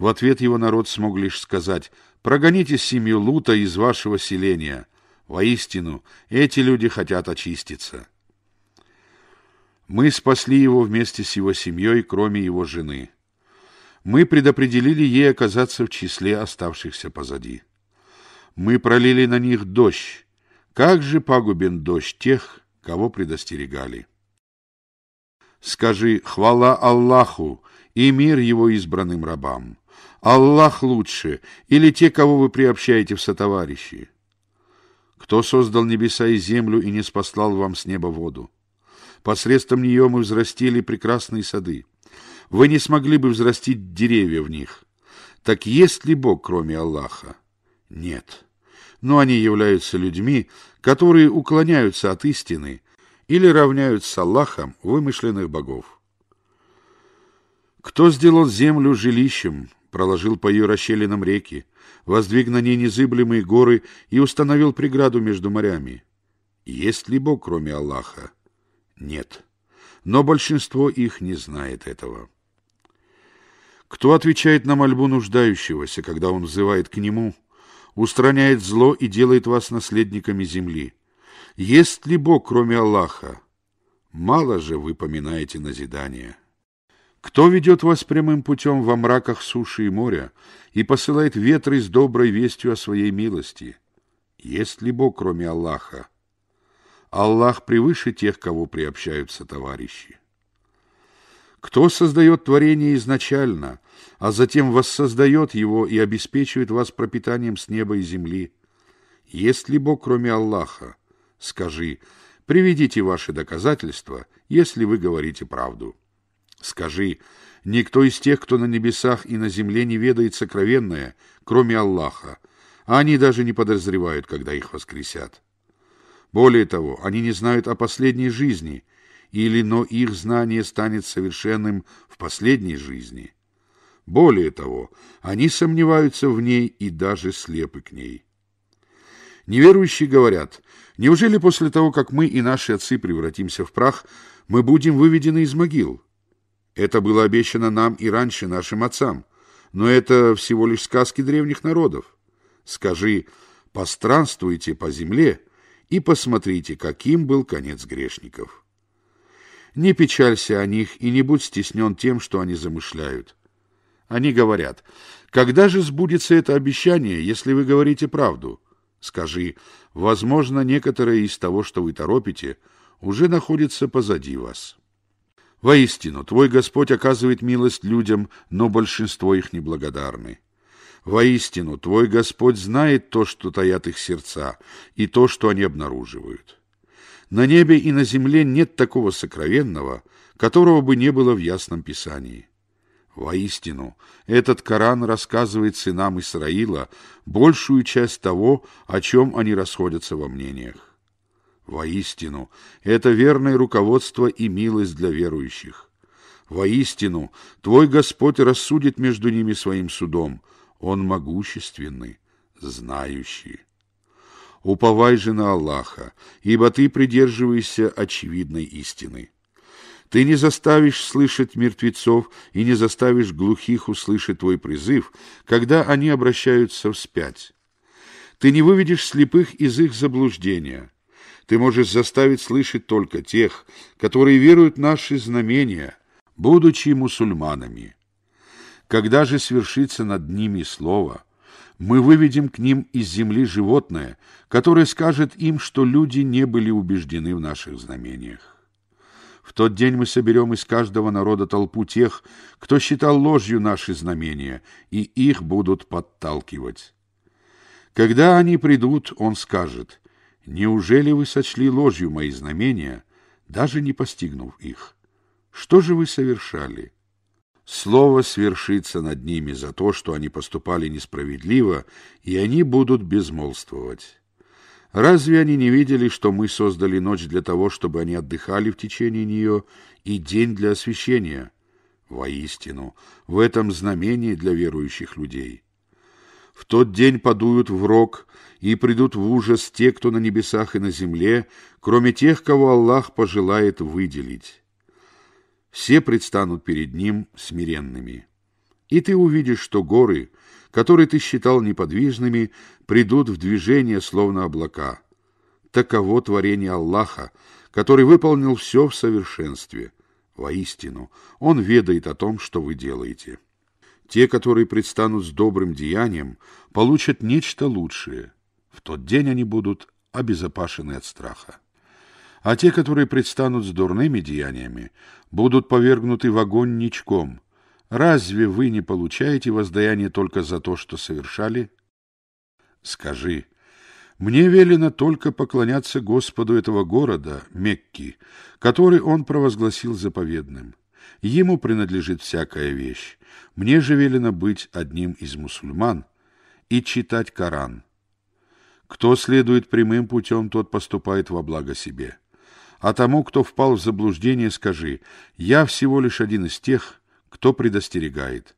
В ответ его народ смог лишь сказать «Прогоните семью Лута из вашего селения». Воистину, эти люди хотят очиститься. Мы спасли его вместе с его семьей, кроме его жены. Мы предопределили ей оказаться в числе оставшихся позади. Мы пролили на них дождь. Как же пагубен дождь тех, кого предостерегали. Скажи «Хвала Аллаху» и мир его избранным рабам. Аллах лучше или те, кого вы приобщаете в сотоварищи? Кто создал небеса и землю и не спаслал вам с неба воду? Посредством нее мы взрастили прекрасные сады. Вы не смогли бы взрастить деревья в них. Так есть ли Бог, кроме Аллаха? Нет. Но они являются людьми, которые уклоняются от истины или равняют с Аллахом вымышленных богов. Кто сделал землю жилищем, проложил по ее расщелинам реки, воздвиг на ней незыблемые горы и установил преграду между морями. Есть ли Бог, кроме Аллаха? Нет. Но большинство их не знает этого. Кто отвечает на мольбу нуждающегося, когда он взывает к нему, устраняет зло и делает вас наследниками земли? Есть ли Бог, кроме Аллаха? Мало же вы поминаете назидания. Кто ведет вас прямым путем во мраках суши и моря и посылает ветры с доброй вестью о своей милости? Есть ли Бог, кроме Аллаха? Аллах превыше тех, кого приобщаются товарищи. Кто создает творение изначально, а затем воссоздает его и обеспечивает вас пропитанием с неба и земли? Есть ли Бог, кроме Аллаха? Скажи, приведите ваши доказательства, если вы говорите правду. Скажи, никто из тех, кто на небесах и на земле не ведает сокровенное, кроме Аллаха, а они даже не подозревают, когда их воскресят. Более того, они не знают о последней жизни, или но их знание станет совершенным в последней жизни. Более того, они сомневаются в ней и даже слепы к ней. Неверующие говорят, неужели после того, как мы и наши отцы превратимся в прах, мы будем выведены из могил? Это было обещано нам и раньше, нашим отцам. Но это всего лишь сказки древних народов. Скажи, постранствуйте по земле и посмотрите, каким был конец грешников. Не печалься о них и не будь стеснен тем, что они замышляют. Они говорят, когда же сбудется это обещание, если вы говорите правду? Скажи, возможно, некоторое из того, что вы торопите, уже находится позади вас». Воистину, твой Господь оказывает милость людям, но большинство их неблагодарны. Воистину, твой Господь знает то, что таят их сердца, и то, что они обнаруживают. На небе и на земле нет такого сокровенного, которого бы не было в Ясном Писании. Воистину, этот Коран рассказывает сынам Исраила большую часть того, о чем они расходятся во мнениях. Воистину, это верное руководство и милость для верующих. Воистину, твой Господь рассудит между ними своим судом. Он могущественный, знающий. Уповай же на Аллаха, ибо ты придерживаешься очевидной истины. Ты не заставишь слышать мертвецов и не заставишь глухих услышать твой призыв, когда они обращаются вспять. Ты не выведешь слепых из их заблуждения. Ты можешь заставить слышать только тех, которые веруют наши знамения, будучи мусульманами. Когда же свершится над ними слово, мы выведем к ним из земли животное, которое скажет им, что люди не были убеждены в наших знамениях. В тот день мы соберем из каждого народа толпу тех, кто считал ложью наши знамения, и их будут подталкивать. Когда они придут, он скажет, Неужели вы сочли ложью мои знамения, даже не постигнув их? Что же вы совершали? Слово свершится над ними за то, что они поступали несправедливо, и они будут безмолвствовать. Разве они не видели, что мы создали ночь для того, чтобы они отдыхали в течение нее, и день для освящения? Воистину, в этом знамении для верующих людей. В тот день подуют в рог, и придут в ужас те, кто на небесах и на земле, кроме тех, кого Аллах пожелает выделить. Все предстанут перед Ним смиренными. И ты увидишь, что горы, которые ты считал неподвижными, придут в движение, словно облака. Таково творение Аллаха, который выполнил все в совершенстве. Воистину, Он ведает о том, что вы делаете». Те, которые предстанут с добрым деянием, получат нечто лучшее. В тот день они будут обезопашены от страха. А те, которые предстанут с дурными деяниями, будут повергнуты в огонь ничком. Разве вы не получаете воздаяние только за то, что совершали? Скажи, мне велено только поклоняться Господу этого города, Мекки, который он провозгласил заповедным. Ему принадлежит всякая вещь. Мне же велено быть одним из мусульман и читать Коран. Кто следует прямым путем, тот поступает во благо себе. А тому, кто впал в заблуждение, скажи, «Я всего лишь один из тех, кто предостерегает».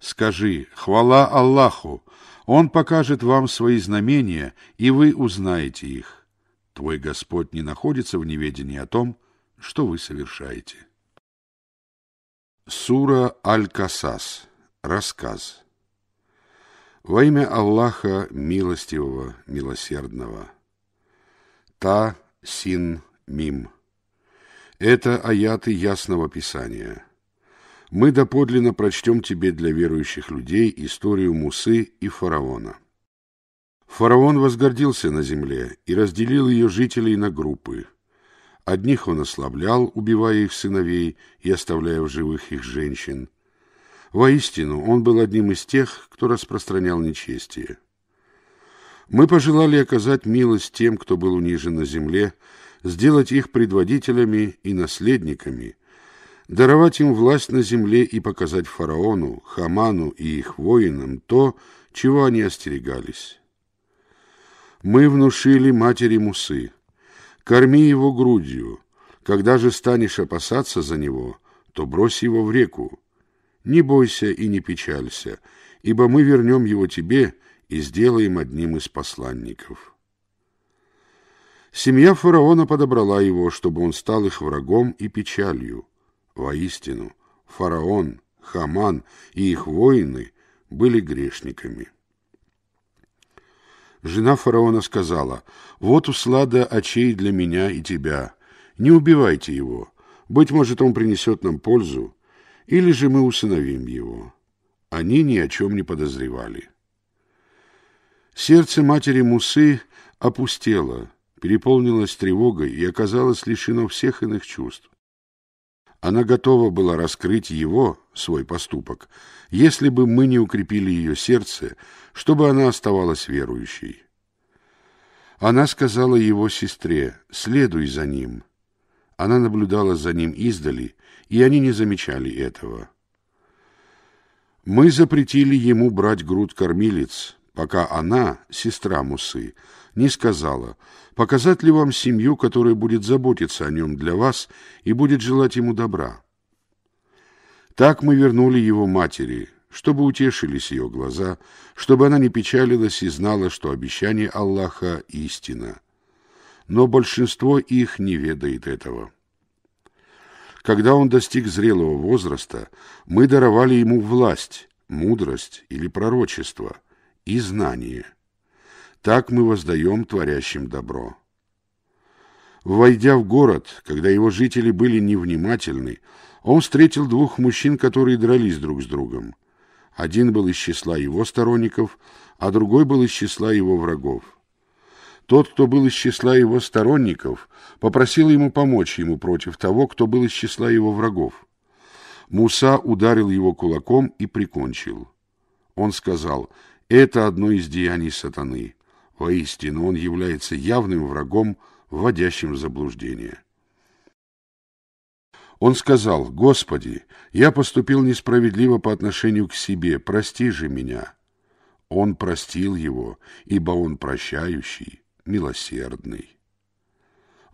Скажи, «Хвала Аллаху! Он покажет вам свои знамения, и вы узнаете их». Твой Господь не находится в неведении о том, что вы совершаете. Сура Аль-Касас. Рассказ. Во имя Аллаха Милостивого, Милосердного. Та Син Мим. Это аяты Ясного Писания. Мы доподлинно прочтем тебе для верующих людей историю Мусы и фараона. Фараон возгордился на земле и разделил ее жителей на группы – Одних он ослаблял, убивая их сыновей и оставляя в живых их женщин. Воистину, он был одним из тех, кто распространял нечестие. Мы пожелали оказать милость тем, кто был унижен на земле, сделать их предводителями и наследниками, даровать им власть на земле и показать фараону, Хаману и их воинам то, чего они остерегались. Мы внушили матери Мусы, Корми его грудью. Когда же станешь опасаться за него, то брось его в реку. Не бойся и не печалься, ибо мы вернем его тебе и сделаем одним из посланников». Семья фараона подобрала его, чтобы он стал их врагом и печалью. Воистину, фараон, Хаман и их воины были грешниками. Жена фараона сказала, «Вот услада очей для меня и тебя. Не убивайте его. Быть может, он принесет нам пользу, или же мы усыновим его». Они ни о чем не подозревали. Сердце матери Мусы опустело, переполнилось тревогой и оказалось лишено всех иных чувств. Она готова была раскрыть его, свой поступок, если бы мы не укрепили ее сердце, чтобы она оставалась верующей. Она сказала его сестре «следуй за ним». Она наблюдала за ним издали, и они не замечали этого. Мы запретили ему брать груд кормилец, пока она, сестра Мусы, не сказала, показать ли вам семью, которая будет заботиться о нем для вас и будет желать ему добра. Так мы вернули его матери, чтобы утешились ее глаза, чтобы она не печалилась и знала, что обещание Аллаха – истина. Но большинство их не ведает этого. Когда он достиг зрелого возраста, мы даровали ему власть, мудрость или пророчество и знание – так мы воздаем творящим добро. Войдя в город, когда его жители были невнимательны, он встретил двух мужчин, которые дрались друг с другом. Один был из числа его сторонников, а другой был из числа его врагов. Тот, кто был из числа его сторонников, попросил ему помочь ему против того, кто был из числа его врагов. Муса ударил его кулаком и прикончил. Он сказал, «Это одно из деяний сатаны». Воистину, он является явным врагом, вводящим в заблуждение. Он сказал, «Господи, я поступил несправедливо по отношению к себе, прости же меня». Он простил его, ибо он прощающий, милосердный.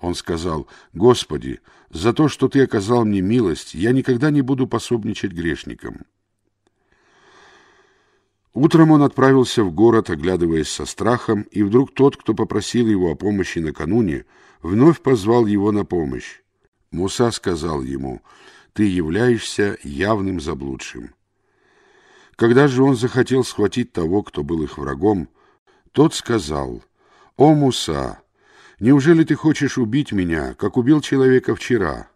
Он сказал, «Господи, за то, что Ты оказал мне милость, я никогда не буду пособничать грешникам». Утром он отправился в город, оглядываясь со страхом, и вдруг тот, кто попросил его о помощи накануне, вновь позвал его на помощь. Муса сказал ему, «Ты являешься явным заблудшим». Когда же он захотел схватить того, кто был их врагом, тот сказал, «О, Муса, неужели ты хочешь убить меня, как убил человека вчера?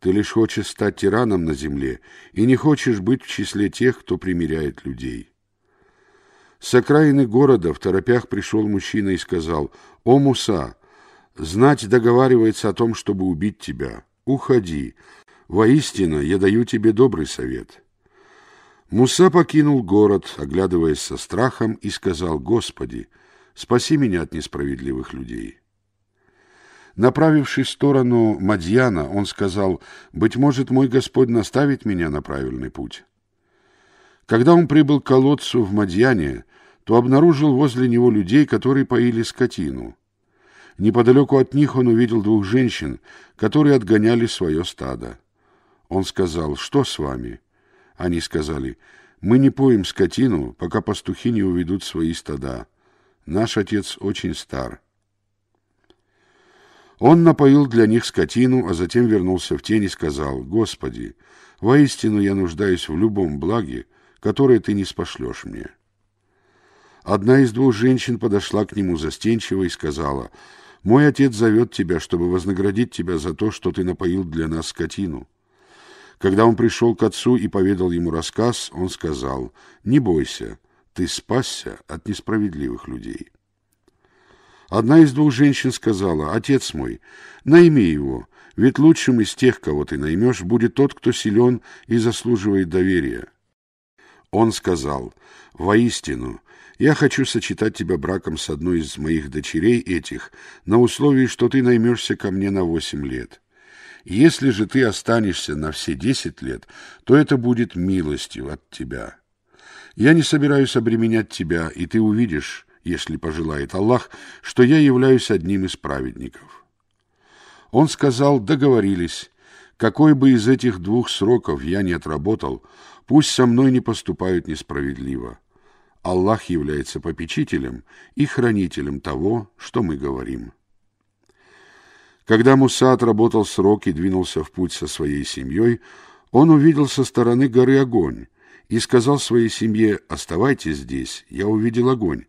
Ты лишь хочешь стать тираном на земле и не хочешь быть в числе тех, кто примиряет людей». С окраины города в торопях пришел мужчина и сказал, «О, Муса, знать договаривается о том, чтобы убить тебя. Уходи. Воистину, я даю тебе добрый совет». Муса покинул город, оглядываясь со страхом, и сказал, «Господи, спаси меня от несправедливых людей». Направившись в сторону Мадьяна, он сказал, «Быть может, мой Господь наставит меня на правильный путь». Когда он прибыл к колодцу в Мадьяне, то обнаружил возле него людей, которые поили скотину. Неподалеку от них он увидел двух женщин, которые отгоняли свое стадо. Он сказал, «Что с вами?» Они сказали, «Мы не поим скотину, пока пастухи не уведут свои стада. Наш отец очень стар». Он напоил для них скотину, а затем вернулся в тень и сказал, «Господи, воистину я нуждаюсь в любом благе, которое ты не спошлешь мне». Одна из двух женщин подошла к нему застенчиво и сказала, «Мой отец зовет тебя, чтобы вознаградить тебя за то, что ты напоил для нас скотину». Когда он пришел к отцу и поведал ему рассказ, он сказал, «Не бойся, ты спасся от несправедливых людей». Одна из двух женщин сказала, «Отец мой, найми его, ведь лучшим из тех, кого ты наймешь, будет тот, кто силен и заслуживает доверия». Он сказал, «Воистину, я хочу сочетать тебя браком с одной из моих дочерей этих, на условии, что ты наймешься ко мне на восемь лет. Если же ты останешься на все десять лет, то это будет милостью от тебя. Я не собираюсь обременять тебя, и ты увидишь, если пожелает Аллах, что я являюсь одним из праведников». Он сказал, договорились, какой бы из этих двух сроков я не отработал, пусть со мной не поступают несправедливо. Аллах является попечителем и хранителем того, что мы говорим. Когда Муса отработал срок и двинулся в путь со своей семьей, он увидел со стороны горы огонь и сказал своей семье «Оставайтесь здесь, я увидел огонь.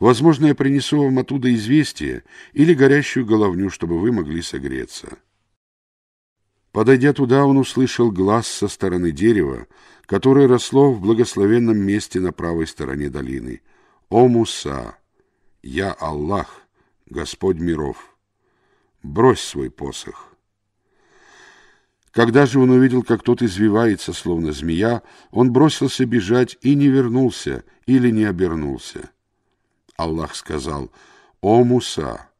Возможно, я принесу вам оттуда известие или горящую головню, чтобы вы могли согреться». Подойдя туда, он услышал глаз со стороны дерева, которое росло в благословенном месте на правой стороне долины. «О, Муса! Я Аллах, Господь миров! Брось свой посох!» Когда же он увидел, как тот извивается, словно змея, он бросился бежать и не вернулся или не обернулся. Аллах сказал, «О, Муса,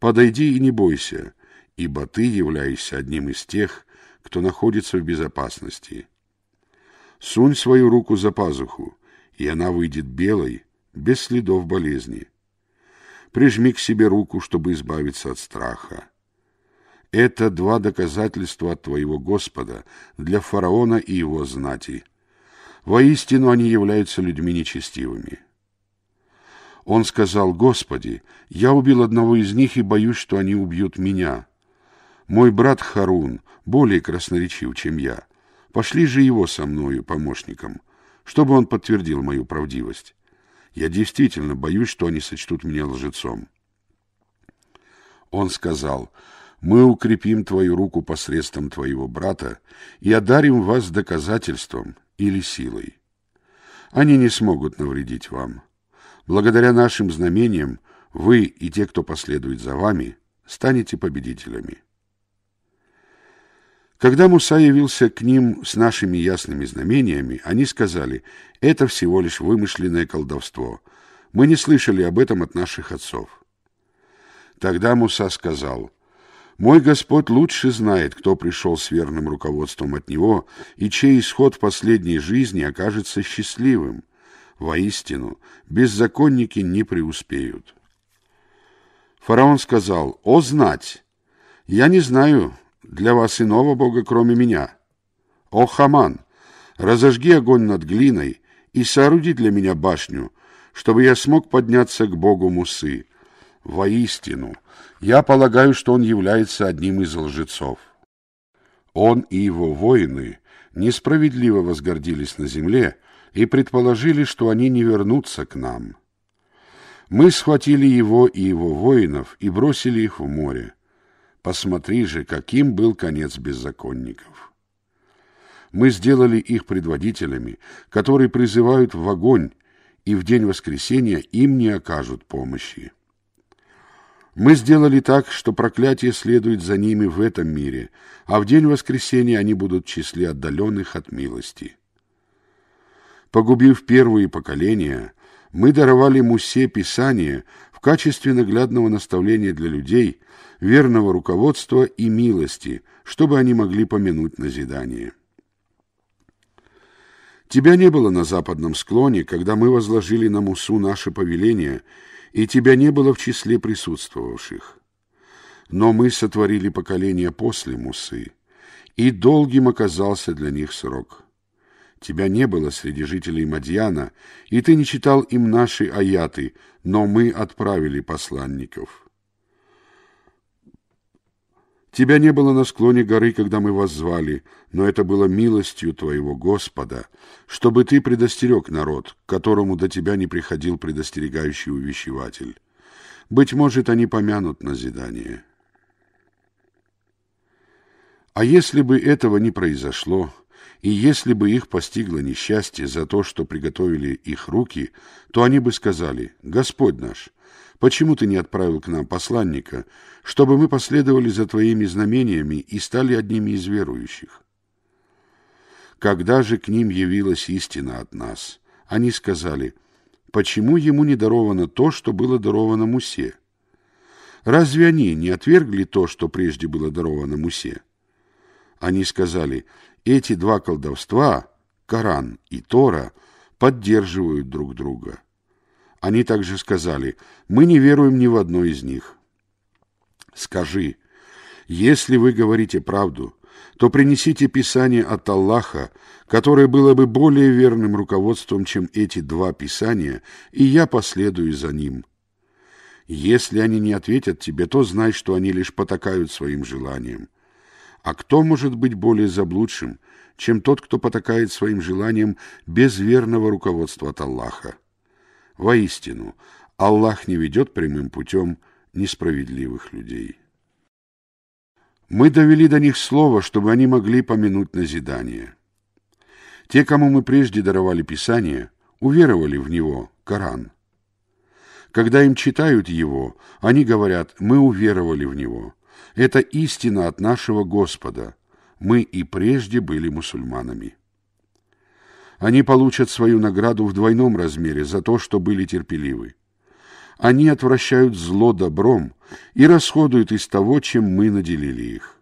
подойди и не бойся, ибо ты являешься одним из тех, кто находится в безопасности. Сунь свою руку за пазуху, и она выйдет белой, без следов болезни. Прижми к себе руку, чтобы избавиться от страха. Это два доказательства от твоего Господа для фараона и его знати. Воистину они являются людьми нечестивыми. Он сказал, «Господи, я убил одного из них и боюсь, что они убьют меня». Мой брат Харун более красноречив, чем я. Пошли же его со мною, помощником, чтобы он подтвердил мою правдивость. Я действительно боюсь, что они сочтут меня лжецом. Он сказал, «Мы укрепим твою руку посредством твоего брата и одарим вас доказательством или силой. Они не смогут навредить вам. Благодаря нашим знамениям вы и те, кто последует за вами, станете победителями». Когда Муса явился к ним с нашими ясными знамениями, они сказали, это всего лишь вымышленное колдовство. Мы не слышали об этом от наших отцов. Тогда Муса сказал, «Мой Господь лучше знает, кто пришел с верным руководством от Него и чей исход в последней жизни окажется счастливым. Воистину, беззаконники не преуспеют». Фараон сказал, «О, знать! Я не знаю, для вас иного бога, кроме меня. О, Хаман, разожги огонь над глиной и сооруди для меня башню, чтобы я смог подняться к богу Мусы. Воистину, я полагаю, что он является одним из лжецов. Он и его воины несправедливо возгордились на земле и предположили, что они не вернутся к нам. Мы схватили его и его воинов и бросили их в море. Посмотри же, каким был конец беззаконников. Мы сделали их предводителями, которые призывают в огонь, и в день воскресения им не окажут помощи. Мы сделали так, что проклятие следует за ними в этом мире, а в день воскресения они будут в числе отдаленных от милости. Погубив первые поколения, мы даровали Мусе Писание в качестве наглядного наставления для людей – верного руководства и милости, чтобы они могли помянуть назидание. Тебя не было на западном склоне, когда мы возложили на Мусу наше повеление, и тебя не было в числе присутствовавших. Но мы сотворили поколение после Мусы, и долгим оказался для них срок. Тебя не было среди жителей Мадьяна, и ты не читал им наши аяты, но мы отправили посланников. Тебя не было на склоне горы, когда мы вас звали, но это было милостью твоего Господа, чтобы ты предостерег народ, которому до тебя не приходил предостерегающий увещеватель. Быть может, они помянут назидание. А если бы этого не произошло, и если бы их постигло несчастье за то, что приготовили их руки, то они бы сказали, «Господь наш, почему ты не отправил к нам посланника, чтобы мы последовали за Твоими знамениями и стали одними из верующих. Когда же к ним явилась истина от нас, они сказали, почему ему не даровано то, что было даровано Мусе? Разве они не отвергли то, что прежде было даровано Мусе? Они сказали, эти два колдовства, Коран и Тора, поддерживают друг друга. Они также сказали, мы не веруем ни в одно из них. Скажи, если вы говорите правду, то принесите Писание от Аллаха, которое было бы более верным руководством, чем эти два Писания, и я последую за ним. Если они не ответят тебе, то знай, что они лишь потакают своим желанием. А кто может быть более заблудшим, чем тот, кто потакает своим желанием без верного руководства от Аллаха? Воистину, Аллах не ведет прямым путем – несправедливых людей. Мы довели до них слово, чтобы они могли помянуть назидание. Те, кому мы прежде даровали Писание, уверовали в него, Коран. Когда им читают его, они говорят «мы уверовали в него». Это истина от нашего Господа. Мы и прежде были мусульманами. Они получат свою награду в двойном размере за то, что были терпеливы. Они отвращают зло добром и расходуют из того, чем мы наделили их.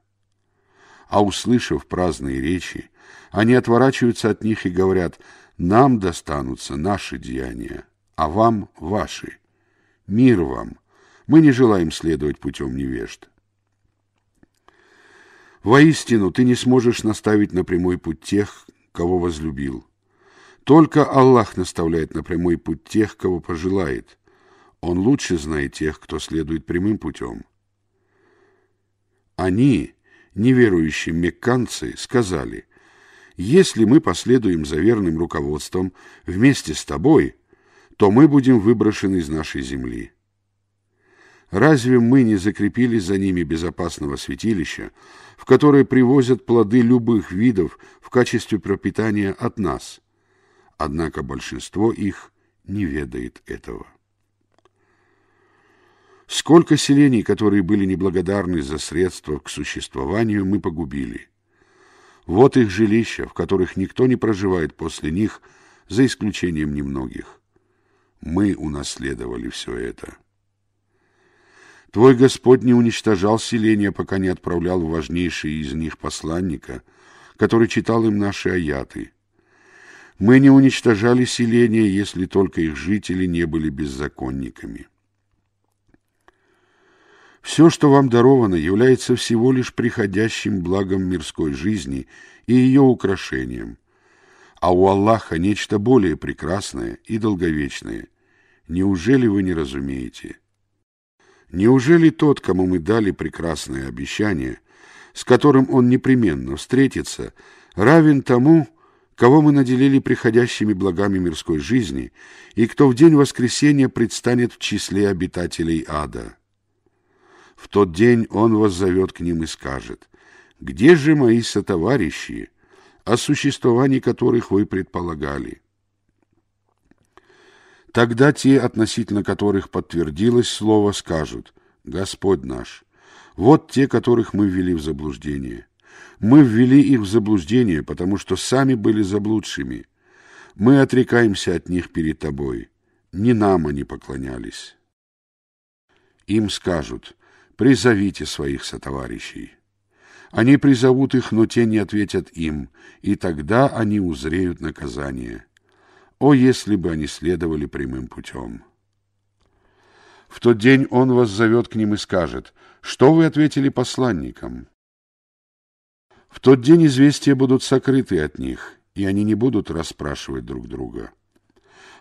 А услышав праздные речи, они отворачиваются от них и говорят, «Нам достанутся наши деяния, а вам – ваши. Мир вам! Мы не желаем следовать путем невежд». Воистину, ты не сможешь наставить на прямой путь тех, кого возлюбил. Только Аллах наставляет на прямой путь тех, кого пожелает. Он лучше знает тех, кто следует прямым путем. Они, неверующие мекканцы, сказали, «Если мы последуем за верным руководством вместе с тобой, то мы будем выброшены из нашей земли». Разве мы не закрепили за ними безопасного святилища, в которое привозят плоды любых видов в качестве пропитания от нас? Однако большинство их не ведает этого. Сколько селений, которые были неблагодарны за средства к существованию, мы погубили. Вот их жилища, в которых никто не проживает после них, за исключением немногих. Мы унаследовали все это. Твой Господь не уничтожал селения, пока не отправлял в важнейшие из них посланника, который читал им наши аяты. Мы не уничтожали селения, если только их жители не были беззаконниками. Все, что вам даровано, является всего лишь приходящим благом мирской жизни и ее украшением. А у Аллаха нечто более прекрасное и долговечное. Неужели вы не разумеете? Неужели тот, кому мы дали прекрасное обещание, с которым он непременно встретится, равен тому, кого мы наделили приходящими благами мирской жизни и кто в день воскресения предстанет в числе обитателей ада?» В тот день он воззовет к ним и скажет, «Где же мои сотоварищи, о существовании которых вы предполагали?» Тогда те, относительно которых подтвердилось слово, скажут, «Господь наш, вот те, которых мы ввели в заблуждение. Мы ввели их в заблуждение, потому что сами были заблудшими. Мы отрекаемся от них перед тобой. Не нам они поклонялись». Им скажут, призовите своих сотоварищей. Они призовут их, но те не ответят им, и тогда они узреют наказание. О, если бы они следовали прямым путем! В тот день он вас зовет к ним и скажет, что вы ответили посланникам? В тот день известия будут сокрыты от них, и они не будут расспрашивать друг друга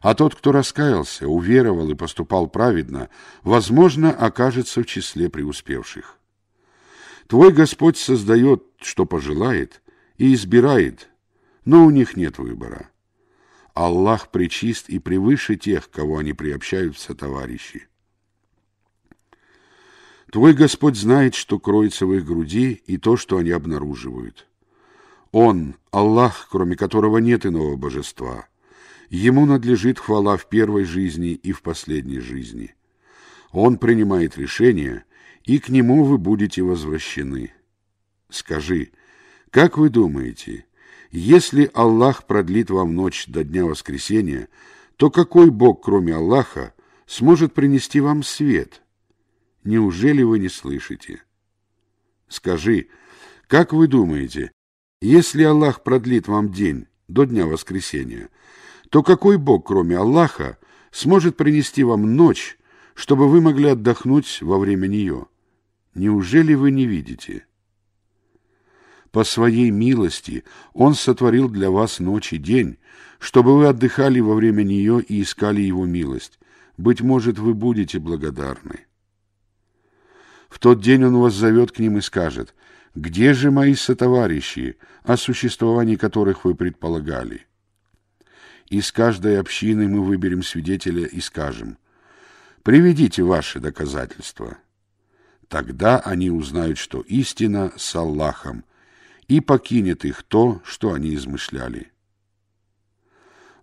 а тот, кто раскаялся, уверовал и поступал праведно, возможно, окажется в числе преуспевших. Твой Господь создает, что пожелает, и избирает, но у них нет выбора. Аллах причист и превыше тех, кого они приобщаются товарищи. Твой Господь знает, что кроется в их груди, и то, что они обнаруживают. Он, Аллах, кроме которого нет иного божества – Ему надлежит хвала в первой жизни и в последней жизни. Он принимает решение, и к нему вы будете возвращены. Скажи, как вы думаете, если Аллах продлит вам ночь до дня воскресения, то какой Бог, кроме Аллаха, сможет принести вам свет? Неужели вы не слышите? Скажи, как вы думаете, если Аллах продлит вам день до дня воскресения, то какой Бог, кроме Аллаха, сможет принести вам ночь, чтобы вы могли отдохнуть во время нее? Неужели вы не видите? По своей милости Он сотворил для вас ночь и день, чтобы вы отдыхали во время нее и искали Его милость. Быть может, вы будете благодарны. В тот день Он вас зовет к ним и скажет, «Где же мои сотоварищи, о существовании которых вы предполагали?» Из каждой общины мы выберем свидетеля и скажем, «Приведите ваши доказательства». Тогда они узнают, что истина с Аллахом, и покинет их то, что они измышляли.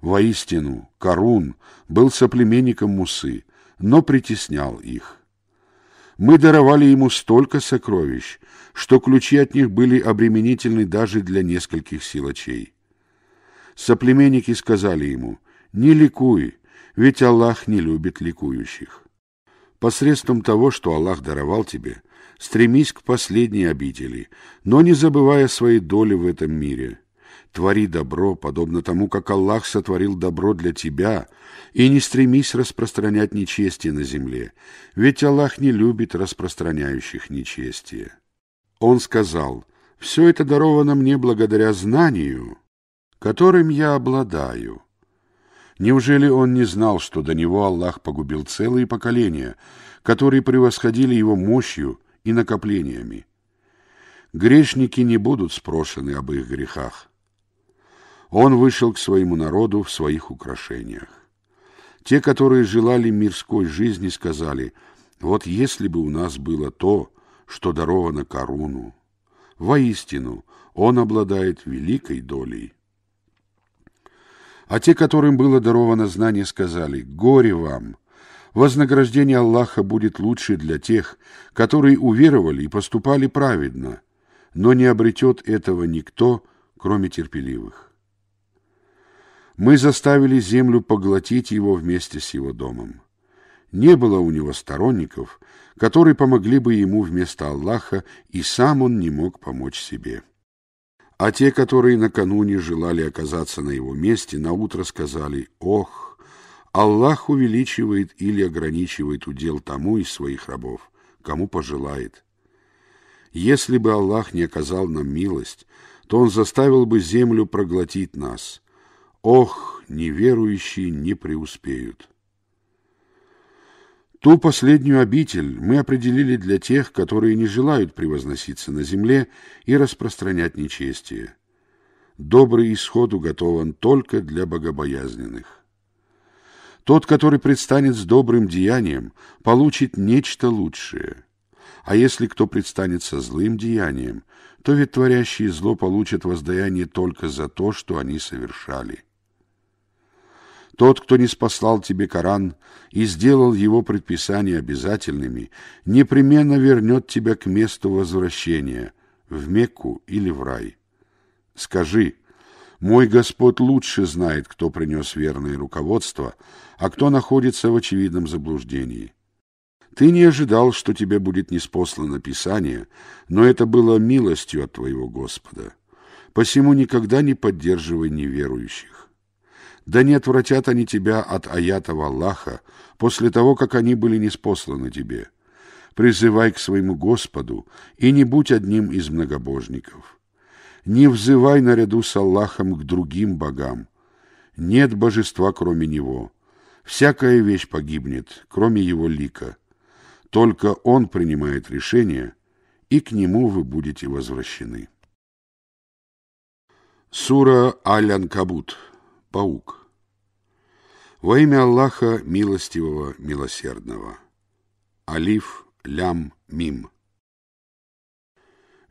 Воистину, Карун был соплеменником Мусы, но притеснял их. Мы даровали ему столько сокровищ, что ключи от них были обременительны даже для нескольких силачей. Соплеменники сказали ему, «Не ликуй, ведь Аллах не любит ликующих. Посредством того, что Аллах даровал тебе, стремись к последней обители, но не забывая своей доли в этом мире. Твори добро, подобно тому, как Аллах сотворил добро для тебя, и не стремись распространять нечестие на земле, ведь Аллах не любит распространяющих нечестие». Он сказал, «Все это даровано мне благодаря знанию» которым я обладаю. Неужели он не знал, что до него Аллах погубил целые поколения, которые превосходили его мощью и накоплениями? Грешники не будут спрошены об их грехах. Он вышел к своему народу в своих украшениях. Те, которые желали мирской жизни, сказали, «Вот если бы у нас было то, что даровано корону. воистину он обладает великой долей». А те, которым было даровано знание, сказали «Горе вам!» Вознаграждение Аллаха будет лучше для тех, которые уверовали и поступали праведно, но не обретет этого никто, кроме терпеливых. Мы заставили землю поглотить его вместе с его домом. Не было у него сторонников, которые помогли бы ему вместо Аллаха, и сам он не мог помочь себе. А те, которые накануне желали оказаться на его месте, наутро сказали «Ох, Аллах увеличивает или ограничивает удел тому из своих рабов, кому пожелает». Если бы Аллах не оказал нам милость, то Он заставил бы землю проглотить нас. Ох, неверующие не преуспеют». Ту последнюю обитель мы определили для тех, которые не желают превозноситься на земле и распространять нечестие. Добрый исход уготован только для богобоязненных. Тот, который предстанет с добрым деянием, получит нечто лучшее. А если кто предстанет со злым деянием, то ведь творящие зло получат воздаяние только за то, что они совершали. Тот, кто не спасал тебе Коран и сделал его предписания обязательными, непременно вернет тебя к месту возвращения, в Мекку или в рай. Скажи, мой Господь лучше знает, кто принес верное руководство, а кто находится в очевидном заблуждении. Ты не ожидал, что тебе будет неспослано Писание, но это было милостью от твоего Господа. Посему никогда не поддерживай неверующих. Да не отвратят они тебя от аятов Аллаха после того, как они были неспосланы тебе. Призывай к своему Господу и не будь одним из многобожников. Не взывай наряду с Аллахом к другим богам. Нет божества, кроме Него. Всякая вещь погибнет, кроме Его лика. Только Он принимает решение, и к Нему вы будете возвращены. Сура Аль-Анкабут Паук. Во имя Аллаха Милостивого Милосердного. Алиф, Лям, Мим.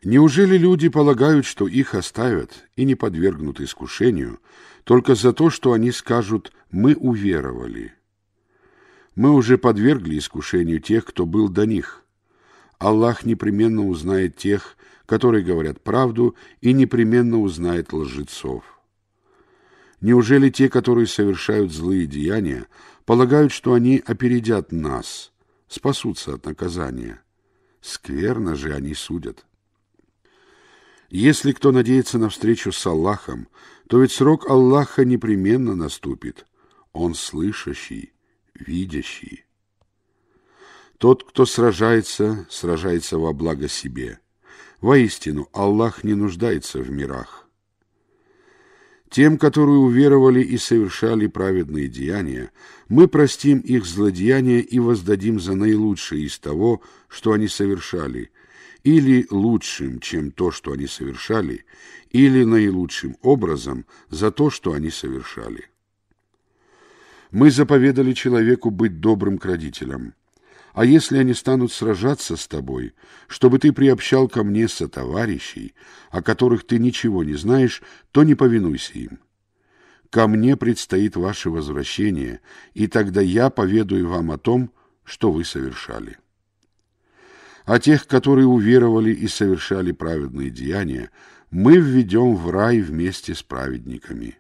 Неужели люди полагают, что их оставят и не подвергнут искушению только за то, что они скажут «мы уверовали»? Мы уже подвергли искушению тех, кто был до них. Аллах непременно узнает тех, которые говорят правду, и непременно узнает лжецов. Неужели те, которые совершают злые деяния, полагают, что они опередят нас, спасутся от наказания? Скверно же они судят. Если кто надеется на встречу с Аллахом, то ведь срок Аллаха непременно наступит. Он слышащий, видящий. Тот, кто сражается, сражается во благо себе. Воистину, Аллах не нуждается в мирах. Тем, которые уверовали и совершали праведные деяния, мы простим их злодеяния и воздадим за наилучшее из того, что они совершали, или лучшим, чем то, что они совершали, или наилучшим образом за то, что они совершали. Мы заповедали человеку быть добрым к родителям, а если они станут сражаться с тобой, чтобы ты приобщал ко мне сотоварищей, о которых ты ничего не знаешь, то не повинуйся им. Ко мне предстоит ваше возвращение, и тогда я поведаю вам о том, что вы совершали. А тех, которые уверовали и совершали праведные деяния, мы введем в рай вместе с праведниками.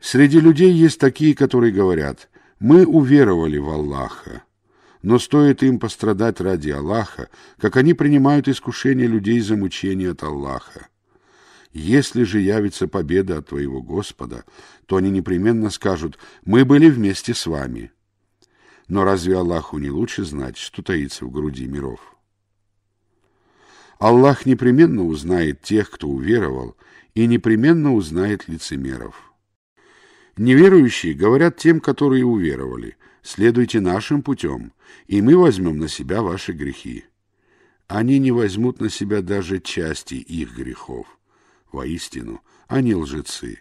Среди людей есть такие, которые говорят – мы уверовали в Аллаха, но стоит им пострадать ради Аллаха, как они принимают искушение людей за мучение от Аллаха. Если же явится победа от твоего Господа, то они непременно скажут «Мы были вместе с вами». Но разве Аллаху не лучше знать, что таится в груди миров? Аллах непременно узнает тех, кто уверовал, и непременно узнает лицемеров. Неверующие говорят тем, которые уверовали, «Следуйте нашим путем, и мы возьмем на себя ваши грехи». Они не возьмут на себя даже части их грехов. Воистину, они лжецы.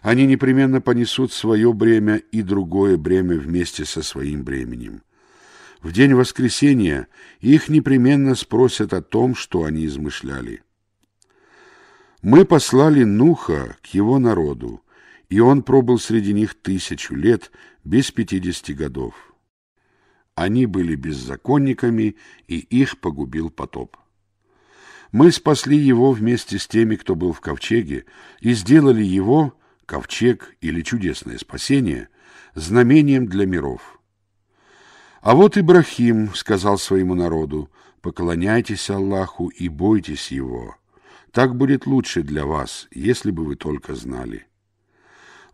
Они непременно понесут свое бремя и другое бремя вместе со своим бременем. В день воскресения их непременно спросят о том, что они измышляли. «Мы послали Нуха к его народу, и он пробыл среди них тысячу лет, без пятидесяти годов. Они были беззаконниками, и их погубил потоп. Мы спасли его вместе с теми, кто был в ковчеге, и сделали его, ковчег или чудесное спасение, знамением для миров. А вот Ибрахим сказал своему народу, «Поклоняйтесь Аллаху и бойтесь Его. Так будет лучше для вас, если бы вы только знали».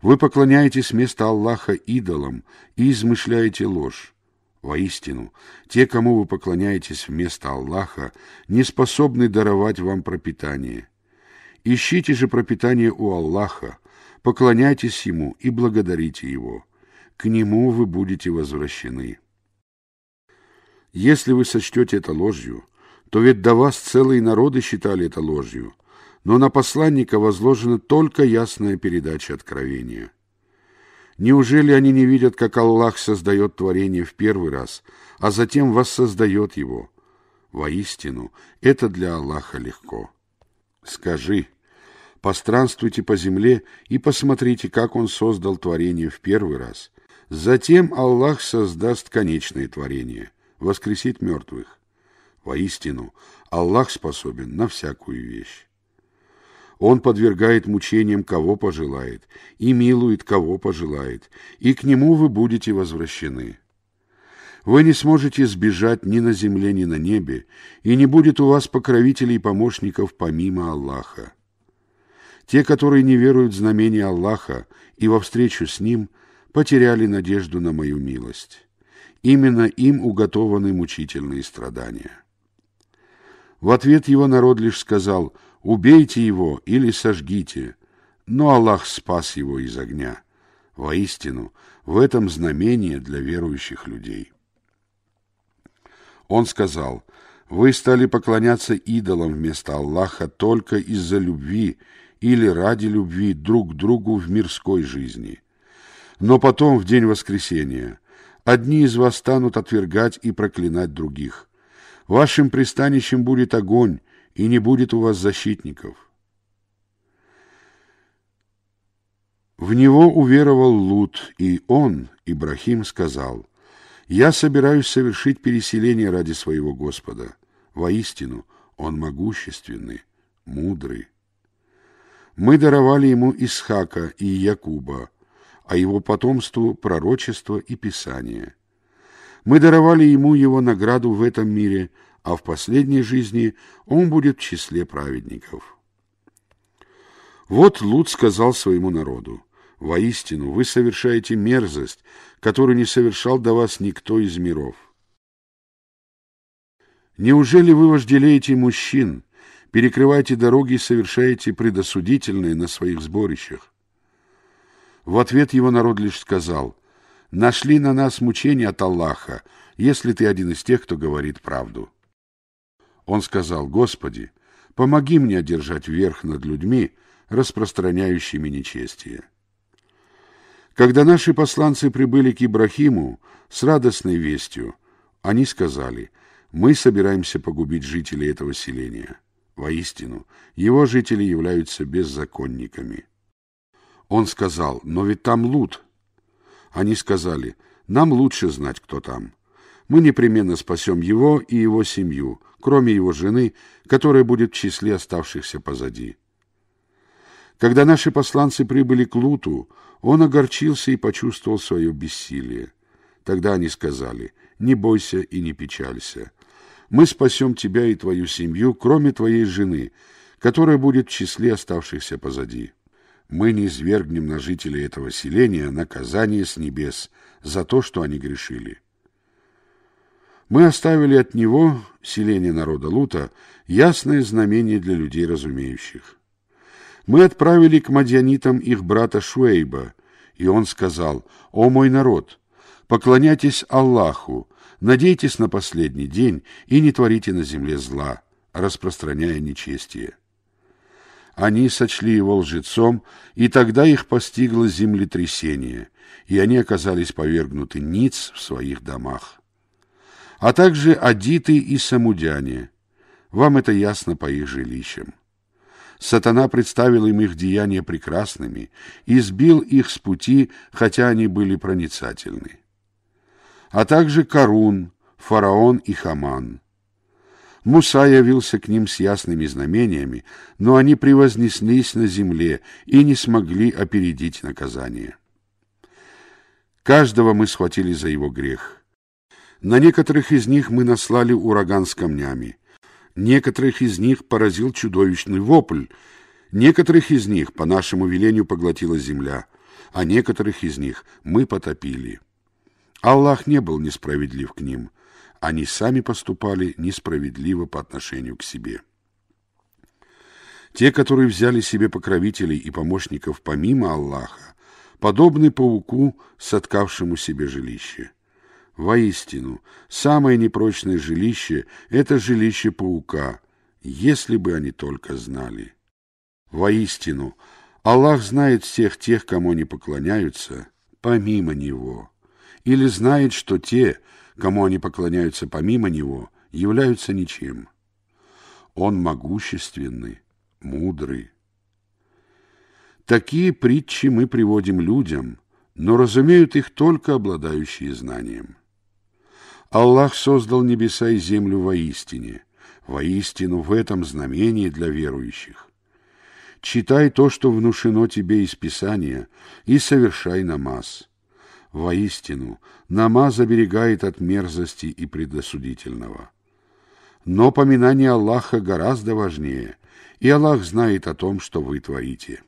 Вы поклоняетесь вместо Аллаха идолам и измышляете ложь. Воистину, те, кому вы поклоняетесь вместо Аллаха, не способны даровать вам пропитание. Ищите же пропитание у Аллаха, поклоняйтесь Ему и благодарите Его. К Нему вы будете возвращены. Если вы сочтете это ложью, то ведь до вас целые народы считали это ложью но на посланника возложена только ясная передача откровения. Неужели они не видят, как Аллах создает творение в первый раз, а затем воссоздает его? Воистину, это для Аллаха легко. Скажи, постранствуйте по земле и посмотрите, как Он создал творение в первый раз. Затем Аллах создаст конечное творение, воскресит мертвых. Воистину, Аллах способен на всякую вещь. Он подвергает мучениям, кого пожелает, и милует, кого пожелает, и к нему вы будете возвращены. Вы не сможете сбежать ни на земле, ни на небе, и не будет у вас покровителей и помощников помимо Аллаха. Те, которые не веруют в знамение Аллаха и во встречу с Ним, потеряли надежду на мою милость. Именно им уготованы мучительные страдания. В ответ его народ лишь сказал Убейте его или сожгите. Но Аллах спас его из огня. Воистину, в этом знамение для верующих людей. Он сказал, «Вы стали поклоняться идолам вместо Аллаха только из-за любви или ради любви друг к другу в мирской жизни. Но потом, в день воскресения, одни из вас станут отвергать и проклинать других. Вашим пристанищем будет огонь, и не будет у вас защитников. В него уверовал Лут, и он, Ибрахим, сказал, «Я собираюсь совершить переселение ради своего Господа. Воистину, он могущественный, мудрый. Мы даровали ему Исхака и Якуба, а его потомству пророчество и писание. Мы даровали ему его награду в этом мире, а в последней жизни он будет в числе праведников. Вот Лут сказал своему народу, «Воистину, вы совершаете мерзость, которую не совершал до вас никто из миров». Неужели вы вожделеете мужчин, перекрываете дороги и совершаете предосудительные на своих сборищах? В ответ его народ лишь сказал, «Нашли на нас мучения от Аллаха, если ты один из тех, кто говорит правду». Он сказал, «Господи, помоги мне держать верх над людьми, распространяющими нечестие». Когда наши посланцы прибыли к Ибрахиму с радостной вестью, они сказали, «Мы собираемся погубить жителей этого селения». Воистину, его жители являются беззаконниками. Он сказал, «Но ведь там Лут». Они сказали, «Нам лучше знать, кто там» мы непременно спасем его и его семью, кроме его жены, которая будет в числе оставшихся позади. Когда наши посланцы прибыли к Луту, он огорчился и почувствовал свое бессилие. Тогда они сказали, не бойся и не печалься. Мы спасем тебя и твою семью, кроме твоей жены, которая будет в числе оставшихся позади. Мы не свергнем на жителей этого селения наказание с небес за то, что они грешили мы оставили от него, селение народа Лута, ясное знамение для людей разумеющих. Мы отправили к мадьянитам их брата Шуэйба, и он сказал, «О мой народ, поклоняйтесь Аллаху, надейтесь на последний день и не творите на земле зла, распространяя нечестие». Они сочли его лжецом, и тогда их постигло землетрясение, и они оказались повергнуты ниц в своих домах а также адиты и самудяне. Вам это ясно по их жилищам. Сатана представил им их деяния прекрасными и сбил их с пути, хотя они были проницательны. А также Карун, фараон и Хаман. Муса явился к ним с ясными знамениями, но они превознеслись на земле и не смогли опередить наказание. Каждого мы схватили за его грех — на некоторых из них мы наслали ураган с камнями. Некоторых из них поразил чудовищный вопль. Некоторых из них по нашему велению поглотила земля, а некоторых из них мы потопили. Аллах не был несправедлив к ним. Они сами поступали несправедливо по отношению к себе. Те, которые взяли себе покровителей и помощников помимо Аллаха, подобны пауку, соткавшему себе жилище. Воистину, самое непрочное жилище — это жилище паука, если бы они только знали. Воистину, Аллах знает всех тех, кому они поклоняются, помимо Него, или знает, что те, кому они поклоняются помимо Него, являются ничем. Он могущественный, мудрый. Такие притчи мы приводим людям, но разумеют их только обладающие знанием. Аллах создал небеса и землю воистине. Воистину в этом знамении для верующих. Читай то, что внушено тебе из Писания, и совершай намаз. Воистину, намаз оберегает от мерзости и предосудительного. Но поминание Аллаха гораздо важнее, и Аллах знает о том, что вы творите.